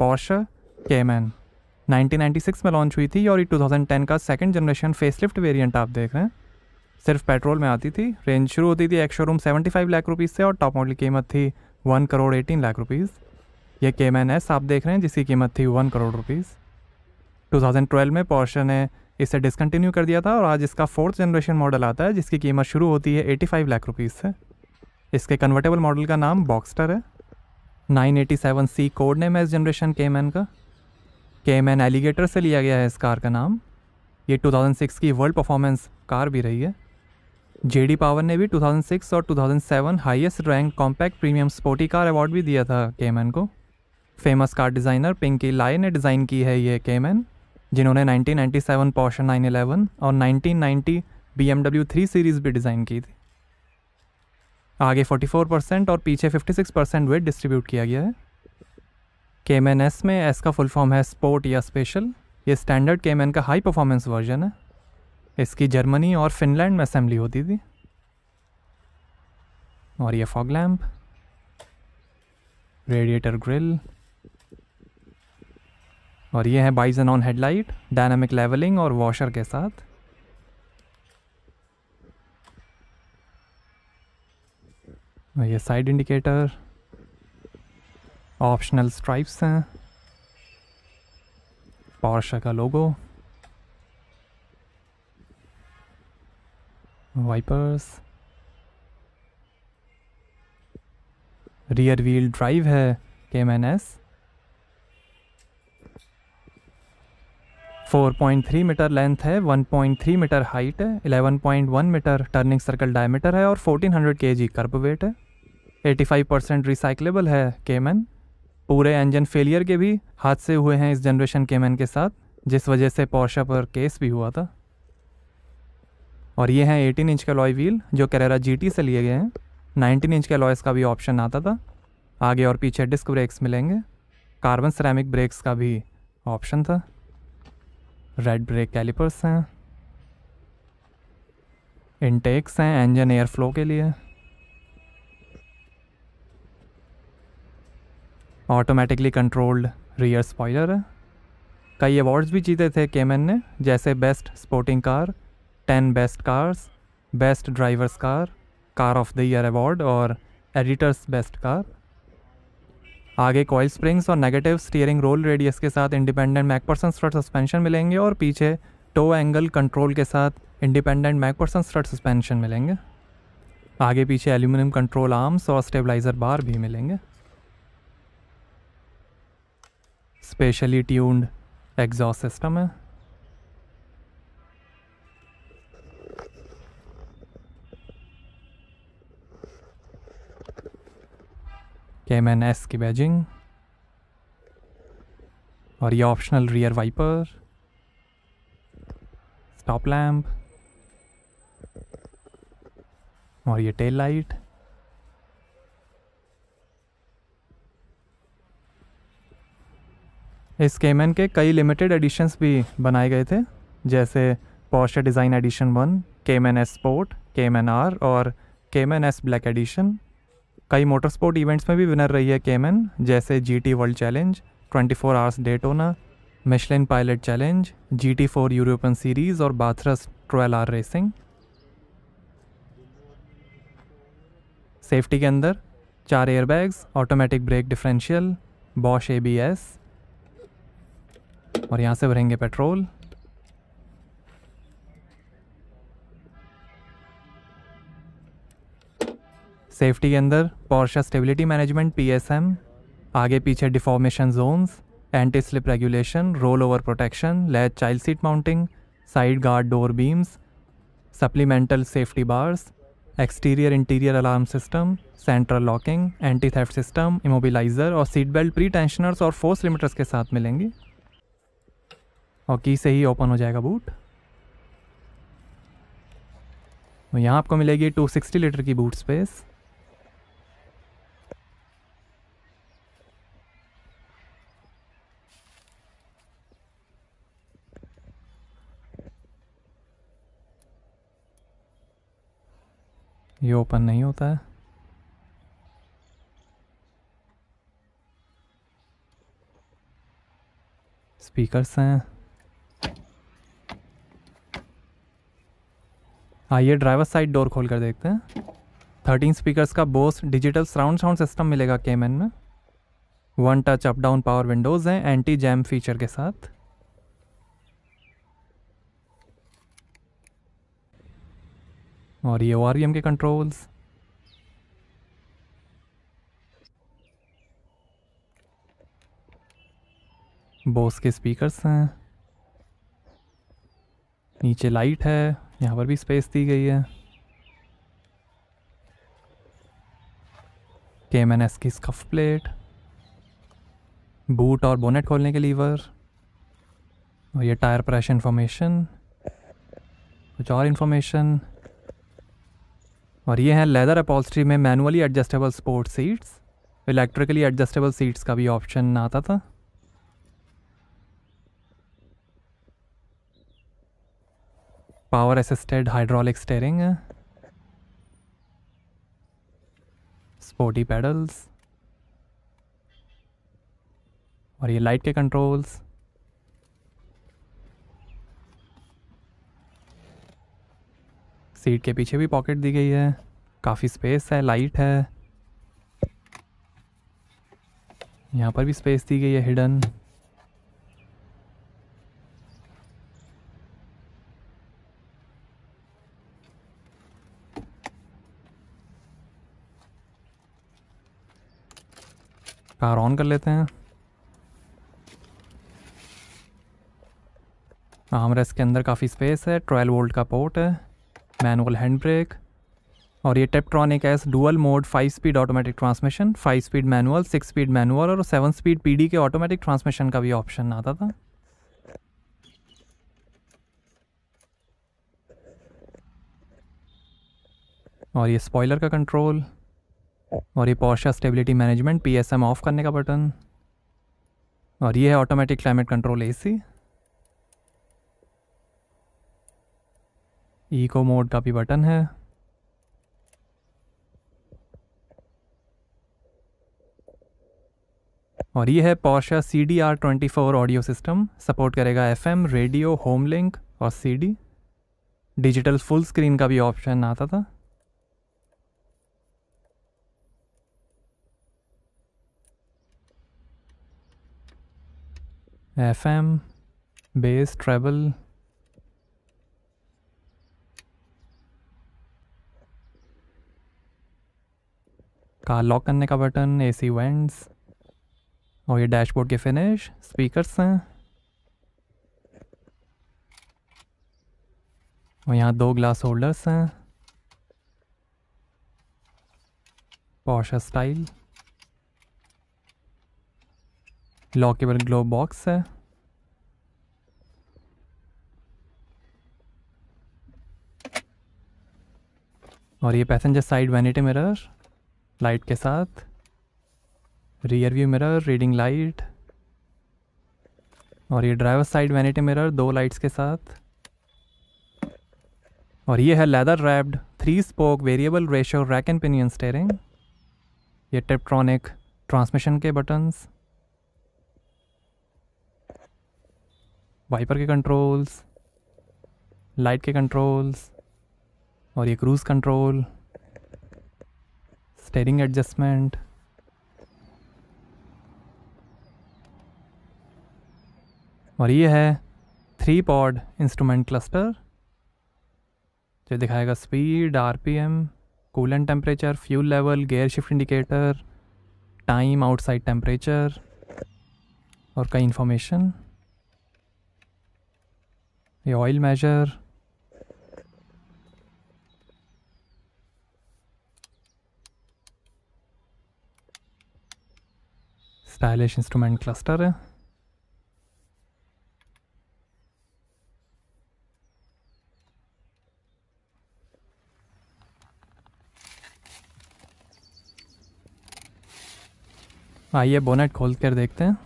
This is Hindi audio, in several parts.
Porsche Cayman 1996 में लॉन्च हुई थी और ये 2010 का सेकंड जनरेशन फेसलिफ्ट वेरिएंट आप देख रहे हैं सिर्फ पेट्रोल में आती थी रेंज शुरू होती थी एक शोरूम 75 लाख रुपीज़ से और टॉप मॉडल कीमत थी one crore eighteen lakh rupees ये के मैन एस आप देख रहे हैं जिसकी कीमत थी वन करोड़ रुपीज़ 2012 में पॉर्शन ने इसे डिसकंटिन्यू कर दिया था और आज इसका फोर्थ जनरेशन मॉडल आता है जिसकी कीमत शुरू होती है एटी लाख रुपीज़ से इसके कन्वर्टेबल मॉडल का नाम बॉक्स्टर है सेवन सी कोड नेम है इस जनरेशन मैन का के मैन एलिगेटर से लिया गया है इस कार का नाम ये 2006 की वर्ल्ड परफॉर्मेंस कार भी रही है जेडी पावर ने भी 2006 और 2007 highest rank compact premium sporty car award भी दिया था के मैन को फेमस कार डिज़ाइनर पिंकी लाय ने डिज़ाइन की है ये के मैन जिन्होंने 1997 पोर्शन एलेवन और 1990 डब्ल्यू 3 सीरीज़ भी डिज़ाइन की थी आगे 44 परसेंट और पीछे 56 परसेंट वेट डिस्ट्रीब्यूट किया गया है केम एन एस में एस का फुल फॉर्म है स्पोर्ट या स्पेशल ये स्टैंडर्ड केम एन का हाई परफॉर्मेंस वर्जन है इसकी जर्मनी और फिनलैंड में असेंबली होती थी और ये फॉग लैम्प रेडिएटर ग्रिल और ये है bixenon on headlight dynamic levelling और वॉशर के साथ ये साइड इंडिकेटर ऑप्शनल स्ट्राइप्स हैं पारशा का logo wipers rear wheel drive है Cayman S four point three metre length है one point three metre height है eleven point one metre turning circle diameter है और फोर्टीन हंड्रेड के जी कर्ब वेट है 85 परसेंट रिसाइकलेबल है केमन पूरे इंजन फेलियर के भी हादसे हुए हैं इस जनरेशन केमन के साथ जिस वजह से पोर्शा पर केस भी हुआ था और ये हैं एटीन इंच का लॉय व्हील जो करेरा जी से लिए गए हैं नाइनटीन इंच के लॉयस का भी ऑप्शन आता था आगे और पीछे डिस्क ब्रेक्स मिलेंगे कार्बन सरामिक ब्रेक्स का भी ऑप्शन था रेड ब्रेक कैलिपर्स हैं इनटेक्स हैं इंजन एयर फ्लो के लिए ऑटोमेटिकली कंट्रोल्ड रियर स्पॉयलर है कई अवार्ड्स भी जीते थे केमन ने जैसे best sporting car ten best cars best drivers car car of the year award और एडिटर्स बेस्ट कार आगे कॉयल स्प्रिंग्स और नेगेटिव स्टीयरिंग रोल रेडियस के साथ इंडिपेंडेंट मैकपर्सन स्ट्रट सस्पेंशन मिलेंगे और पीछे टो एंगल कंट्रोल के साथ इंडिपेंडेंट मैकपर्सन स्ट्रट सस्पेंशन मिलेंगे आगे पीछे एल्यूमिनियम कंट्रोल आर्म्स और स्टेबलाइज़र बार भी मिलेंगे स्पेशली ट्यून्ड एग्जॉस्ट सिस्टम है केम एन एस की बैजिंग और ये optional rear wiper stop lamp और ये टेल लाइट इस केमेन के कई लिमिटेड एडिशंस भी बनाए गए थे जैसे पॉस्टर design edition one Cayman S sport N R और एन एस ब्लैक एडिशन कई मोटर स्पोर्ट इवेंट्स में भी विनर रही है केमेन जैसे G T world challenge twenty four hours Daytona Michelin pilot challenge G T four European series और Bathurst twelve hour racing safety के अंदर चार airbags automatic brake differential Bosch A B S और यहाँ से भरेंगे पेट्रोल सेफ्टी के अंदर पॉर्शा स्टेबिलिटी मैनेजमेंट पीएसएम आगे पीछे deformation zones anti slip regulation roll over protection latch child seat mounting side guard door beams supplemental safety bars exterior interior alarm system central locking anti theft system immobiliser और सीट बेल्ट प्री टेंशनर्स और फोर्स लिमिटर्स के साथ मिलेंगी और की से ही ओपन हो जाएगा बूट तो यहाँ आपको मिलेगी 260 लीटर की बूट स्पेस ये ओपन नहीं होता है स्पीकर्स हैं हाँ ये ड्राइवर साइड डोर खोल कर देखते हैं थर्टीन स्पीकर्स का Bose digital surround sound system मिलेगा केमन में one touch up down power windows हैं एंटी जैम फीचर के साथ और ये ओ के कंट्रोल्स बोस के स्पीकर्स हैं नीचे लाइट है यहाँ पर भी स्पेस दी गई है के एन एस की स्कफ प्लेट बूट और बोनेट खोलने के लीवर और ये टायर प्रेशर इन्फॉर्मेशन कुछ और इन्फॉर्मेशन और ये हैं लेदर अपॉल्स्ट्री में manually adjustable sports seats electrically adjustable seats का भी ऑप्शन आता था power हाइड्रोलिक hydraulic है स्पोर्टी पैडल्स और ये लाइट के कंट्रोल्स सीट के पीछे भी पॉकेट दी गई है काफ़ी स्पेस है लाइट है यहाँ पर भी स्पेस दी गई है हिडन कार ऑन कर लेते हैं हमारे इसके अंदर काफ़ी स्पेस है ट्वेल्व वोल्ट का पोर्ट है मैनुअल हैंड ब्रेक और ये tiptronic S dual mode five speed automatic transmission five speed manual six speed manual और seven speed P D K automatic transmission का भी ऑप्शन आता था और ये स्पॉइलर का कंट्रोल और ये Porsche stability management P S M off करने का बटन और ये है automatic climate control A C eco mode का भी बटन है और ये है Porsche C D R twenty four audio system support करेगा F M radio home link और C D digital full screen का भी ऑप्शन आता था F M bass treble car lock करने का बटन ए सी वेंट्स और ये डैशबोर्ड के फिनिश स्पीकर्स हैं और यहाँ दो ग्लास होल्डर्स हैं Porsche style lockable glove box है और ये passenger side vanity mirror light के साथ rear view mirror reading light और ये ड्राइवर साइड वैनिटी मिरर दो लाइट्स के साथ और ये है leather wrapped three spoke variable ratio rack and pinion steering ये टेप्ट्रॉनिक ट्रांसमिशन के बटन्स वाइपर के कंट्रोल्स लाइट के कंट्रोल्स और ये क्रूज़ कंट्रोल स्टेरिंग एडजस्टमेंट और ये है थ्री पॉड इंस्ट्रूमेंट क्लस्टर जो दिखाएगा speed RPM and temperature fuel level gear shift indicator time outside temperature और कई information the oil measure stylish instrument cluster है आइए बोनेट खोल कर देखते हैं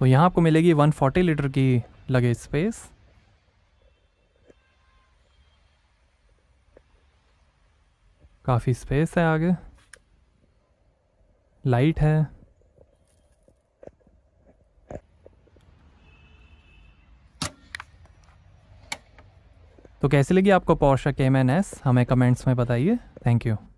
तो यहाँ आपको मिलेगी 140 लीटर की लगेज स्पेस काफ़ी स्पेस है आगे लाइट है तो कैसी लगी आपको पोर्शा के एम हमें कमेंट्स में बताइए थैंक यू